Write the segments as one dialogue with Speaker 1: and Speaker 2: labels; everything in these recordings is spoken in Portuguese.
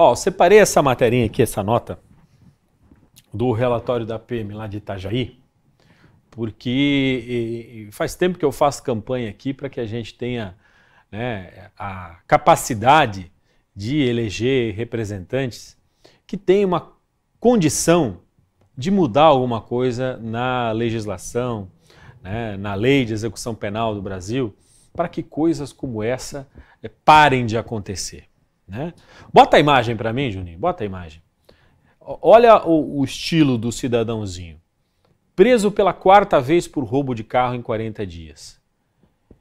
Speaker 1: Ó, separei essa materinha aqui, essa nota, do relatório da PM lá de Itajaí, porque faz tempo que eu faço campanha aqui para que a gente tenha né, a capacidade de eleger representantes que tenham uma condição de mudar alguma coisa na legislação, né, na lei de execução penal do Brasil, para que coisas como essa é, parem de acontecer. Né? Bota a imagem para mim, Juninho, bota a imagem. Olha o, o, estilo do cidadãozinho. Preso pela quarta vez por roubo de carro em 40 dias.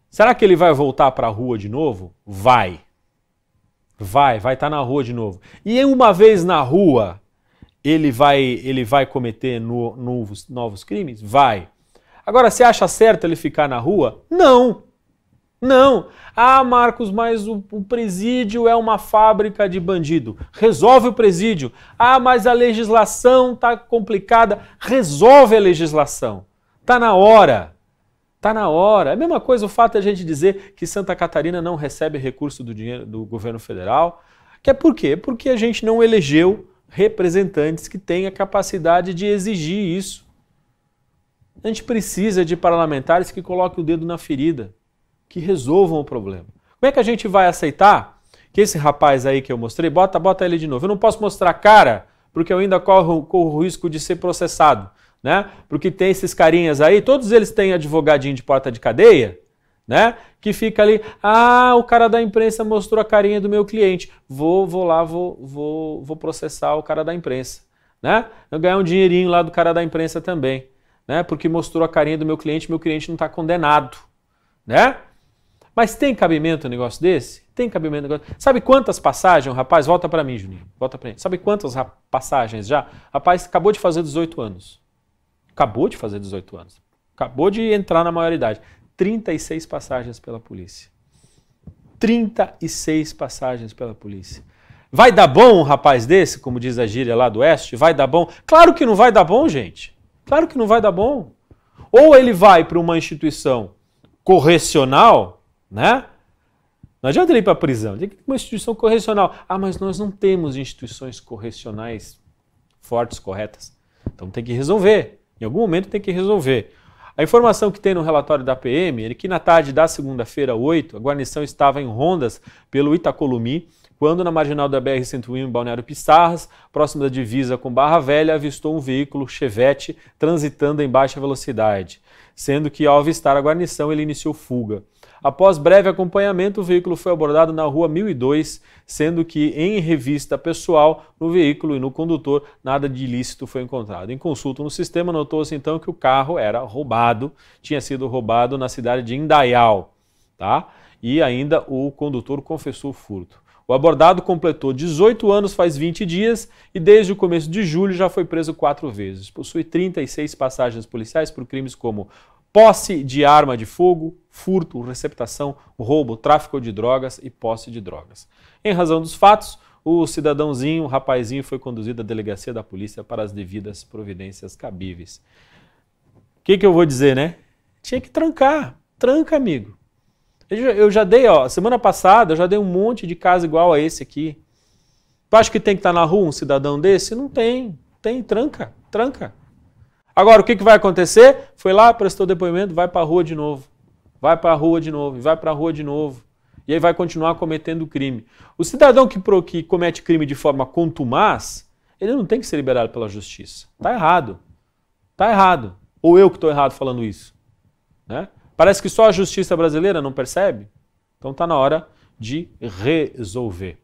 Speaker 1: Será que ele vai voltar para a rua de novo? Vai. Vai, vai estar tá na rua de novo. E uma vez na rua, ele vai, ele vai cometer no, novos, novos crimes? Vai. Agora, você acha certo ele ficar na rua? Não. Não. Ah, Marcos, mas o, o, presídio é uma fábrica de bandido. Resolve o presídio. Ah, mas a legislação tá complicada. Resolve a legislação. Tá na hora. Tá na hora. É a mesma coisa o fato de a gente dizer que Santa Catarina não recebe recurso do dinheiro do governo federal. Que é por quê? Porque a gente não elegeu representantes que tenham a capacidade de exigir isso. A gente precisa de parlamentares que coloquem o dedo na ferida que resolvam o problema. Como é que a gente vai aceitar que esse rapaz aí que eu mostrei, bota, bota ele de novo. Eu não posso mostrar cara, porque eu ainda corro, corro o risco de ser processado, né? Porque tem esses carinhas aí, todos eles têm advogadinho de porta de cadeia, né? Que fica ali, ah, o cara da imprensa mostrou a carinha do meu cliente. Vou, vou lá, vou, vou, vou processar o cara da imprensa, né? Eu ganhar um dinheirinho lá do cara da imprensa também, né? Porque mostrou a carinha do meu cliente, meu cliente não está condenado, né? Mas tem cabimento um negócio desse? Tem cabimento um negócio. Sabe quantas passagens, rapaz? Volta para mim, Juninho. Volta para mim. Sabe quantas passagens já? Rapaz, acabou de fazer 18 anos. Acabou de fazer 18 anos. Acabou de entrar na maioridade. 36 passagens pela polícia. 36 passagens pela polícia. Vai dar bom um rapaz desse, como diz a gíria lá do Oeste? Vai dar bom? Claro que não vai dar bom, gente. Claro que não vai dar bom. Ou ele vai para uma instituição correcional, né? Não adianta ele ir para a prisão, tem que ter uma instituição correcional. Ah, mas nós não temos instituições correcionais fortes, corretas. Então tem que resolver. Em algum momento tem que resolver. A informação que tem no relatório da PM é que na tarde da segunda-feira 8, a guarnição estava em rondas pelo Itacolumi, quando na marginal da BR-101 em Balneário Pissarras, próximo da divisa com Barra Velha, avistou um veículo Chevette transitando em baixa velocidade, sendo que ao avistar a guarnição ele iniciou fuga. Após breve acompanhamento, o veículo foi abordado na rua 1002, sendo que em revista pessoal, no veículo e no condutor, nada de ilícito foi encontrado. Em consulta no sistema, notou-se então que o carro era roubado, tinha sido roubado na cidade de Indaial, tá? E ainda o condutor confessou o furto. O abordado completou 18 anos faz 20 dias e desde o começo de julho já foi preso quatro vezes. Possui 36 passagens policiais por crimes como posse de arma de fogo, furto, receptação, roubo, tráfico de drogas e posse de drogas. Em razão dos fatos, o cidadãozinho, o rapazinho, foi conduzido à delegacia da polícia para as devidas providências cabíveis. O que, que eu vou dizer, né? Tinha que trancar. Tranca, amigo. Eu já dei, ó, semana passada eu já dei um monte de casa igual a esse aqui. Tu acha que tem que estar tá na rua um cidadão desse? Não tem. Tem, tranca, tranca. Agora, o que, que vai acontecer? Foi lá, prestou depoimento, vai para a rua de novo. Vai para a rua de novo, vai para a rua de novo. E aí vai continuar cometendo crime. O cidadão que, que comete crime de forma contumaz, ele não tem que ser liberado pela justiça. Tá errado. Tá errado. Ou eu que estou errado falando isso. Né? Parece que só a justiça brasileira não percebe? Então está na hora de resolver.